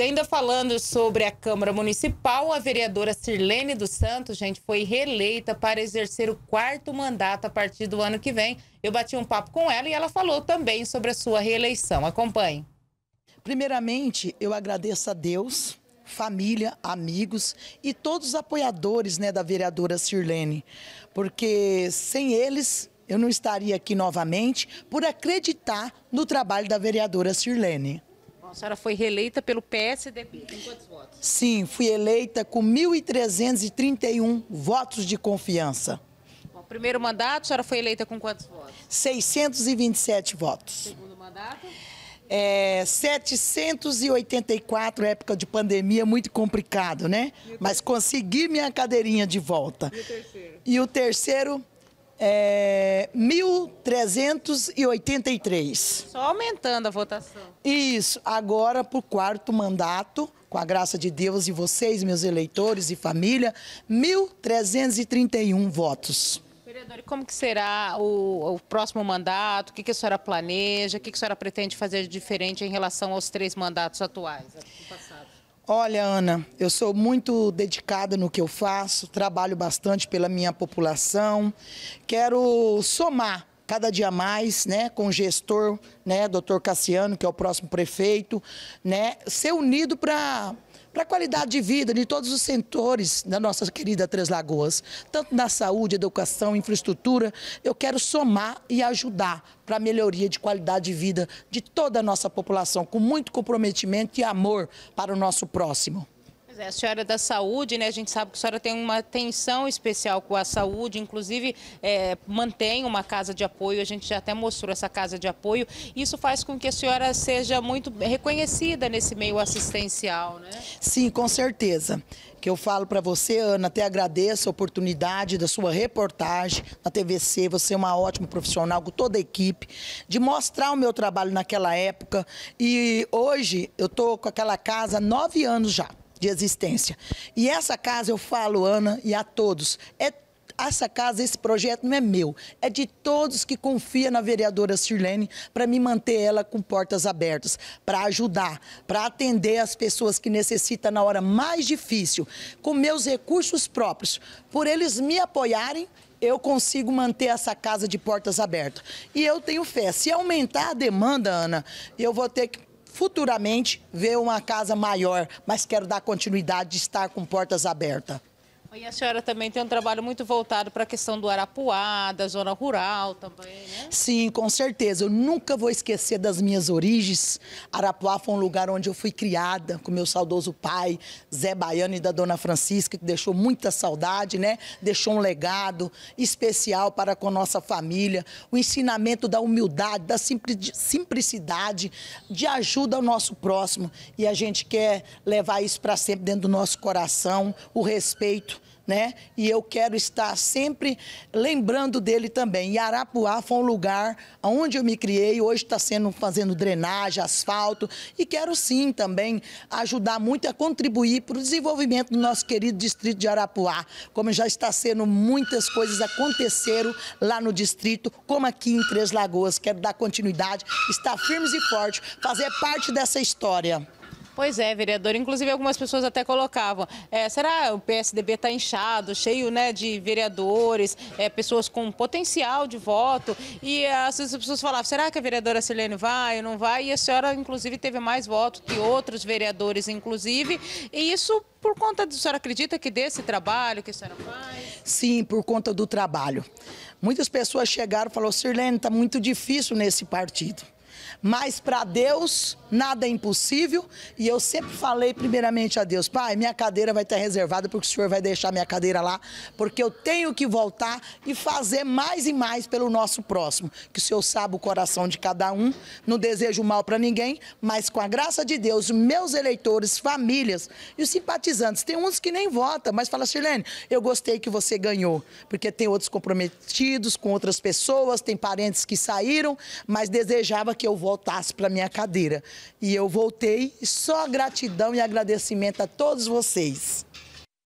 ainda falando sobre a Câmara Municipal, a vereadora Sirlene dos Santos, gente, foi reeleita para exercer o quarto mandato a partir do ano que vem. Eu bati um papo com ela e ela falou também sobre a sua reeleição. Acompanhe. Primeiramente, eu agradeço a Deus, família, amigos e todos os apoiadores né, da vereadora Sirlene, porque sem eles eu não estaria aqui novamente por acreditar no trabalho da vereadora Sirlene. A senhora foi reeleita pelo PSDB. Tem quantos votos? Sim, fui eleita com 1.331 votos de confiança. Bom, primeiro mandato, a senhora foi eleita com quantos votos? 627 votos. Segundo mandato? É, 784, época de pandemia, muito complicado, né? Mas consegui minha cadeirinha de volta. E o terceiro? E o terceiro é, 1.383. Só aumentando a votação. Isso, agora para o quarto mandato, com a graça de Deus e vocês, meus eleitores e família, 1.331 votos. Vereadora, como que será o, o próximo mandato? O que, que a senhora planeja? O que, que a senhora pretende fazer de diferente em relação aos três mandatos atuais? Olha, Ana, eu sou muito dedicada no que eu faço, trabalho bastante pela minha população. Quero somar cada dia mais, né, com o gestor, né, doutor Cassiano, que é o próximo prefeito, né, ser unido para para a qualidade de vida de todos os setores da nossa querida Três Lagoas, tanto na saúde, educação, infraestrutura. Eu quero somar e ajudar para a melhoria de qualidade de vida de toda a nossa população, com muito comprometimento e amor para o nosso próximo é, a senhora é da saúde, né? A gente sabe que a senhora tem uma atenção especial com a saúde, inclusive é, mantém uma casa de apoio, a gente já até mostrou essa casa de apoio. Isso faz com que a senhora seja muito reconhecida nesse meio assistencial, né? Sim, com certeza que eu falo para você, Ana, até agradeço a oportunidade da sua reportagem na TVC. Você é uma ótima profissional com toda a equipe, de mostrar o meu trabalho naquela época. E hoje eu estou com aquela casa há nove anos já de existência. E essa casa, eu falo, Ana, e a todos, é essa casa, esse projeto não é meu, é de todos que confiam na vereadora Sirlene para me manter ela com portas abertas, para ajudar, para atender as pessoas que necessitam na hora mais difícil, com meus recursos próprios. Por eles me apoiarem, eu consigo manter essa casa de portas abertas. E eu tenho fé. Se aumentar a demanda, Ana, eu vou ter que futuramente ver uma casa maior, mas quero dar continuidade de estar com portas abertas. E a senhora também tem um trabalho muito voltado para a questão do Arapuá, da zona rural também, né? Sim, com certeza. Eu nunca vou esquecer das minhas origens. Arapuá foi um lugar onde eu fui criada com meu saudoso pai, Zé Baiano e da dona Francisca, que deixou muita saudade, né? Deixou um legado especial para com a nossa família. O ensinamento da humildade, da simplicidade, de ajuda ao nosso próximo. E a gente quer levar isso para sempre dentro do nosso coração, o respeito né? E eu quero estar sempre lembrando dele também. E Arapuá foi um lugar onde eu me criei, hoje está sendo fazendo drenagem, asfalto, e quero sim também ajudar muito a contribuir para o desenvolvimento do nosso querido distrito de Arapuá, como já está sendo muitas coisas aconteceram lá no distrito, como aqui em Três Lagoas. Quero dar continuidade, estar firmes e fortes, fazer parte dessa história. Pois é, vereador. Inclusive, algumas pessoas até colocavam: é, será o PSDB está inchado, cheio né, de vereadores, é, pessoas com potencial de voto? E as pessoas falavam: será que a vereadora Silene vai ou não vai? E a senhora, inclusive, teve mais votos que outros vereadores, inclusive. E isso por conta do. A senhora acredita que desse trabalho que a senhora faz? Sim, por conta do trabalho. Muitas pessoas chegaram e falaram: Sirlene, está muito difícil nesse partido. Mas para Deus, nada é impossível. E eu sempre falei primeiramente a Deus, Pai, minha cadeira vai estar reservada porque o Senhor vai deixar minha cadeira lá, porque eu tenho que voltar e fazer mais e mais pelo nosso próximo. Que o Senhor sabe o coração de cada um, não desejo mal para ninguém, mas com a graça de Deus, meus eleitores, famílias e os simpatizantes, tem uns que nem votam, mas fala, Silene, eu gostei que você ganhou, porque tem outros comprometidos com outras pessoas, tem parentes que saíram, mas desejava que eu volte voltasse para minha cadeira. E eu voltei, só gratidão e agradecimento a todos vocês.